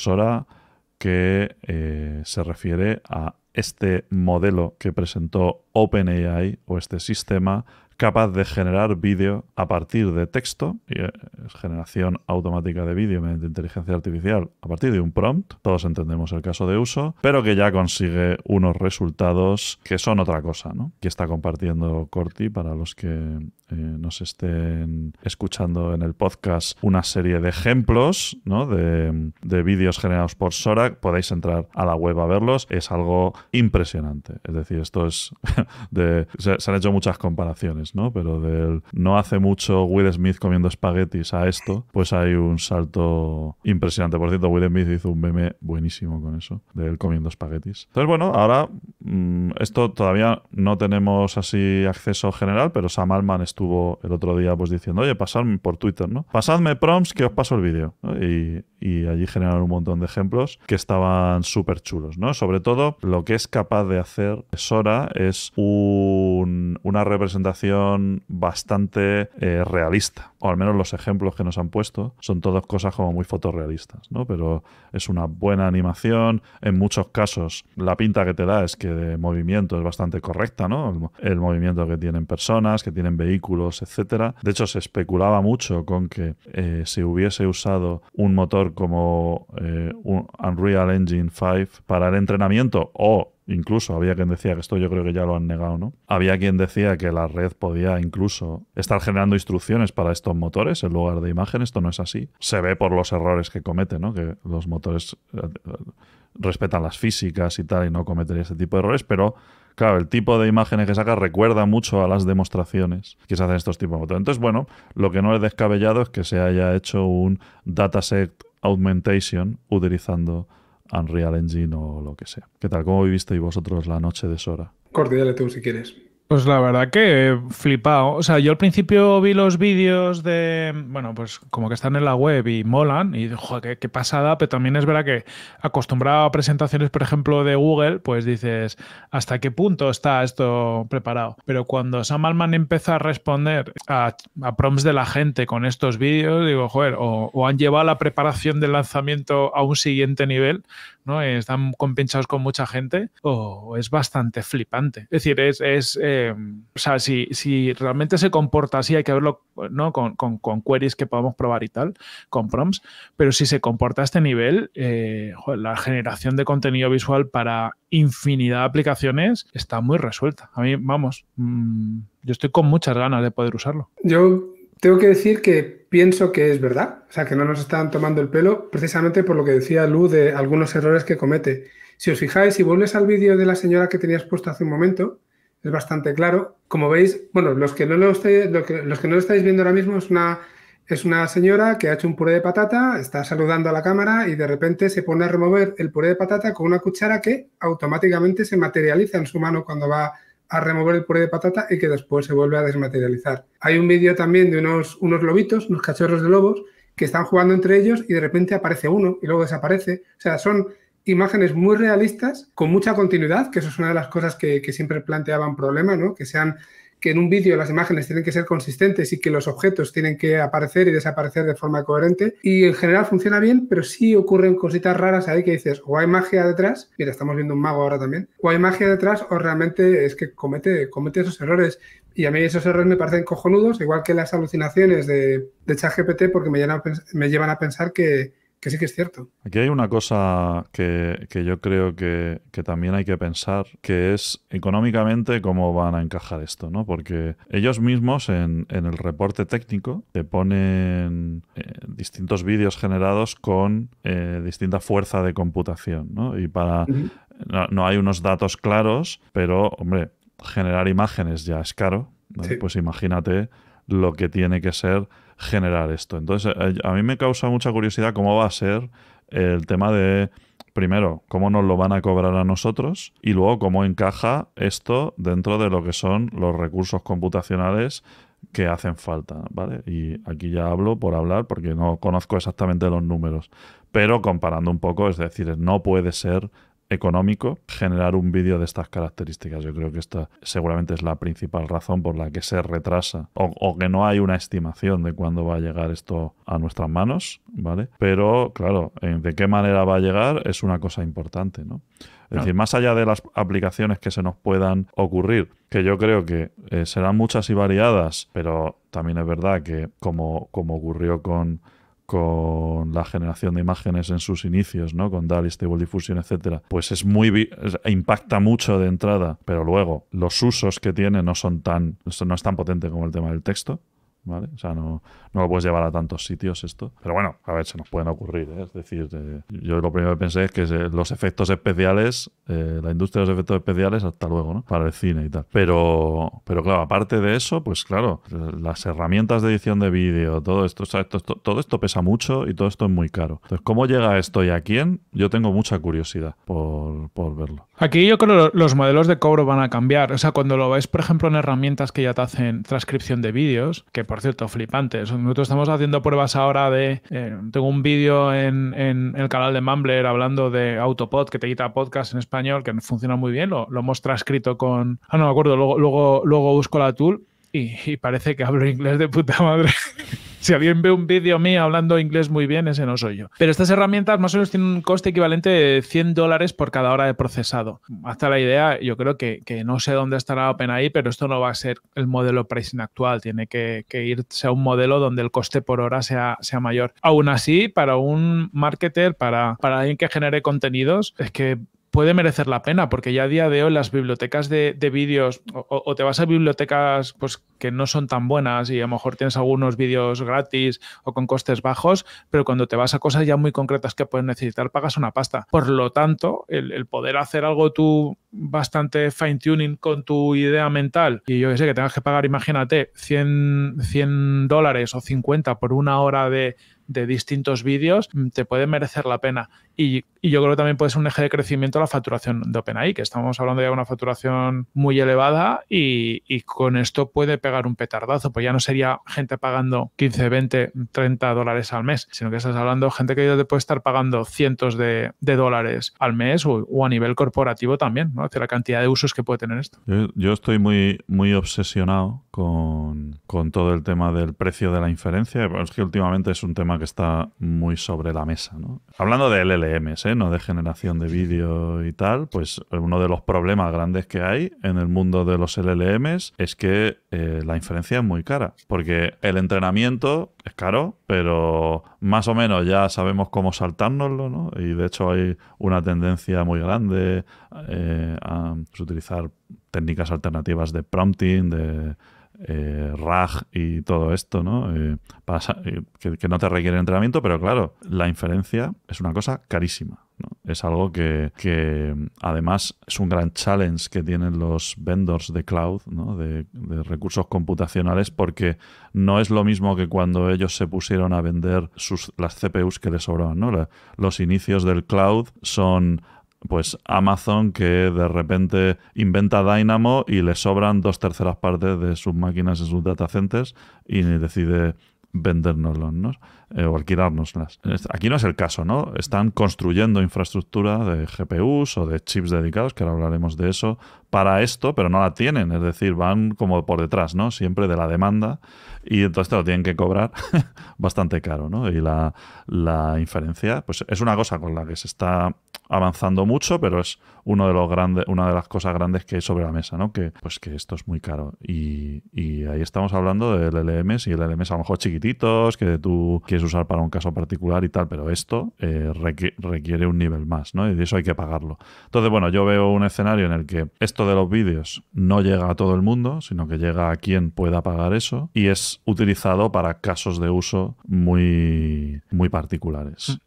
Sora que eh, se refiere a este modelo que presentó OpenAI o este sistema capaz de generar vídeo a partir de texto, y eh, generación automática de vídeo mediante inteligencia artificial a partir de un prompt, todos entendemos el caso de uso, pero que ya consigue unos resultados que son otra cosa, ¿no? que está compartiendo Corti para los que eh, nos estén escuchando en el podcast una serie de ejemplos de, vídeos generados por Sora, podéis entrar a la web a verlos. Es algo impresionante. Es decir, esto es de... Se, han hecho muchas comparaciones, ¿no? Pero del no hace mucho Will Smith comiendo espaguetis a esto, pues hay un salto impresionante. Por cierto, Will Smith hizo un meme buenísimo con eso, de él comiendo espaguetis. Entonces, bueno, ahora mm, esto todavía no tenemos así acceso general, pero Sam Alman estuvo estuvo el otro día pues diciendo, oye, pasadme por Twitter, ¿no? Pasadme prompts que os paso el vídeo. Y, allí generaron un montón de ejemplos que estaban súper chulos, ¿no? Sobre todo, lo que es capaz de hacer Sora es una representación bastante eh, realista o al menos los ejemplos que nos han puesto, son todas cosas como muy fotorrealistas, ¿no? Pero es una buena animación, en muchos casos la pinta que te da es que de movimiento es bastante correcta, ¿no? El, movimiento que tienen personas, que tienen vehículos, etcétera. De hecho, se especulaba mucho con que eh, se si hubiese usado un motor como eh, Unreal Engine 5 para el entrenamiento o Incluso había quien decía, que esto yo creo que ya lo han negado, ¿no? Había quien decía que la red podía incluso estar generando instrucciones para estos motores en lugar de imágenes, Esto no es así. Se ve por los errores que comete, ¿no? Que los motores eh, eh, respetan las físicas y tal y no cometería ese tipo de errores, pero claro, el tipo de imágenes que saca recuerda mucho a las demostraciones que se hacen estos tipos de motores. Entonces, bueno, lo que no es descabellado es que se haya hecho un dataset augmentation utilizando Unreal Engine o lo que sea. ¿Qué tal? ¿Cómo vivisteis vosotros la noche de Sora? Cordial tú si quieres. Pues la verdad que flipado. O sea, yo al principio vi los vídeos de, bueno, pues como que están en la web y molan y joder, qué, pasada, pero también es verdad que acostumbrado a presentaciones, por ejemplo, de Google, pues dices, ¿hasta qué punto está esto preparado? Pero cuando Sam Alman empieza a responder a, prompts de la gente con estos vídeos, digo, joder, o han llevado la preparación del lanzamiento a un siguiente nivel, están compinchados con mucha gente, o es bastante flipante. Es decir, es, eh, si, realmente se comporta así, hay que verlo, ¿no? Con, queries que podamos probar y tal, con prompts, pero si se comporta a este nivel, eh, la generación de contenido visual para infinidad de aplicaciones está muy resuelta. A mí, vamos, mm, yo estoy con muchas ganas de poder usarlo. Yo tengo que decir que pienso que es verdad, o sea, que no nos están tomando el pelo, precisamente por lo que decía Lu de algunos errores que comete. Si os fijáis, y vuelves al vídeo de la señora que tenías puesto hace un momento, es bastante claro. Como veis, bueno, los que no lo, que, los que no lo estáis viendo ahora mismo es una, es una señora que ha hecho un puré de patata, está saludando a la cámara y de repente se pone a remover el puré de patata con una cuchara que automáticamente se materializa en su mano cuando va a remover el puré de patata y que después se vuelve a desmaterializar. Hay un vídeo también de unos, unos lobitos, unos cachorros de lobos, que están jugando entre ellos y de repente aparece uno y luego desaparece. O sea, son imágenes muy realistas, con mucha continuidad, que eso es una de las cosas que, que siempre planteaban problema, ¿no? Que sean que en un vídeo las imágenes tienen que ser consistentes y que los objetos tienen que aparecer y desaparecer de forma coherente. Y en general funciona bien, pero sí ocurren cositas raras ahí que dices, o hay magia detrás, mira, estamos viendo un mago ahora también, o hay magia detrás o realmente es que comete, comete esos errores. Y a mí esos errores me parecen cojonudos, igual que las alucinaciones de, de ChatGPT, porque me llevan, me llevan a pensar que, que sí que es cierto. Aquí hay una cosa que, yo creo que, también hay que pensar, que es económicamente cómo van a encajar esto, ¿no? Porque ellos mismos en, el reporte técnico te ponen eh, distintos vídeos generados con eh, distinta fuerza de computación, ¿no? Y para... no, hay unos datos claros, pero, hombre, generar imágenes ya es caro. Pues imagínate lo que tiene que ser generar esto. Entonces, eh, a mí me causa mucha curiosidad cómo va a ser el tema de, primero, cómo nos lo van a cobrar a nosotros y luego cómo encaja esto dentro de lo que son los recursos computacionales que hacen falta, ¿vale? Y aquí ya hablo por hablar porque no conozco exactamente los números, pero comparando un poco, es decir, no puede ser económico generar un vídeo de estas características. Yo creo que esta seguramente es la principal razón por la que se retrasa o, que no hay una estimación de cuándo va a llegar esto a nuestras manos, ¿vale? Pero claro, de qué manera va a llegar es una cosa importante, ¿no? Es decir, más allá de las aplicaciones que se nos puedan ocurrir, que yo creo que eh, serán muchas y variadas, pero también es verdad que como, como ocurrió con con la generación de imágenes en sus inicios, ¿no? Con DALI, Stable Diffusion, etcétera, pues es muy impacta mucho de entrada, pero luego los usos que tiene no son tan no es tan potente como el tema del texto. O sea, no, no lo puedes llevar a tantos sitios esto. Pero bueno, a ver, se nos pueden ocurrir, ¿eh? Es decir, eh, yo lo primero que pensé es que los efectos especiales, eh, la industria de los efectos especiales, hasta luego, ¿no? Para el cine y tal. Pero, pero claro, aparte de eso, pues claro, las herramientas de edición de vídeo, todo esto, todo esto pesa mucho y todo esto es muy caro. Entonces, ¿cómo llega esto y a quién? Yo tengo mucha curiosidad por, verlo. Aquí yo creo que los modelos de cobro van a cambiar. O sea, cuando lo ves, por ejemplo, en herramientas que ya te hacen transcripción de vídeos, que por cierto, flipantes. Nosotros estamos haciendo pruebas ahora de... Eh, tengo un vídeo en, el canal de Mumbler hablando de Autopod, que te quita podcast en español, que funciona muy bien. Lo, hemos transcrito con... Ah, no me acuerdo, luego, luego, luego busco la tool y, y parece que hablo inglés de puta madre. si alguien ve un vídeo mío hablando inglés muy bien, ese no soy yo. Pero estas herramientas más o menos tienen un coste equivalente de 100 dólares por cada hora de procesado. Hasta la idea, yo creo que, no sé dónde estará OpenAI, pero esto no va a ser el modelo pricing actual. Tiene que, que, irse a un modelo donde el coste por hora sea, sea mayor. Aún así, para un marketer, para, para alguien que genere contenidos, es que puede merecer la pena, porque ya a día de hoy las bibliotecas de, vídeos, o, te vas a bibliotecas pues, que no son tan buenas y a lo mejor tienes algunos vídeos gratis o con costes bajos, pero cuando te vas a cosas ya muy concretas que puedes necesitar, pagas una pasta. Por lo tanto, el, poder hacer algo tú bastante fine-tuning con tu idea mental y yo que sé, que tengas que pagar, imagínate, 100, 100 dólares o 50 por una hora de de distintos vídeos, mm, te puede merecer la pena. Y, yo creo que también puede ser un eje de crecimiento la facturación de OpenAI, que estamos hablando ya de una facturación muy elevada y, con esto puede pegar un petardazo, pues ya no sería gente pagando 15, 20, 30 dólares al mes, sino que estás hablando gente que ya te puede estar pagando cientos de, dólares al mes o, a nivel corporativo también, ¿no? la cantidad de usos que puede tener esto. Yo, estoy muy, muy obsesionado con, todo el tema del precio de la inferencia, es que últimamente es un tema que está muy sobre la mesa. Hablando de LLMs, ¿eh? no de generación de vídeo y tal, pues uno de los problemas grandes que hay en el mundo de los LLMs es que eh, la inferencia es muy cara, porque el entrenamiento es caro, pero más o menos ya sabemos cómo saltárnoslo, ¿no? Y de hecho hay una tendencia muy grande eh, a utilizar técnicas alternativas de prompting, de eh, RAG y todo esto, ¿no? Eh, eh, que, no te requiere entrenamiento, pero claro, la inferencia es una cosa carísima. Es algo que, además es un gran challenge que tienen los vendors de cloud, de, recursos computacionales, porque no es lo mismo que cuando ellos se pusieron a vender las CPUs que les sobraban. los inicios del cloud son pues Amazon que de repente inventa Dynamo y le sobran dos terceras partes de sus máquinas en sus centers y decide vendérnoslas eh, o alquilárnoslas. Aquí no es el caso, ¿no? Están construyendo infraestructura de GPUs o de chips dedicados, que ahora hablaremos de eso, para esto, pero no la tienen. Es decir, van como por detrás, ¿no? Siempre de la demanda. Y entonces te lo tienen que cobrar bastante caro, ¿no? Y la, inferencia, pues es una cosa con la que se está avanzando mucho, pero es uno de los grandes, una de las cosas grandes que hay sobre la mesa, ¿no? Que, pues que esto es muy caro. Y, ahí estamos hablando del LMS y el LMS a lo mejor chiquititos, que tú quieres usar para un caso particular y tal, pero esto eh, requiere un nivel más, ¿no? Y de eso hay que pagarlo. Entonces, bueno, yo veo un escenario en el que esto de los vídeos no llega a todo el mundo, sino que llega a quien pueda pagar eso y es utilizado para casos de uso muy, muy particulares.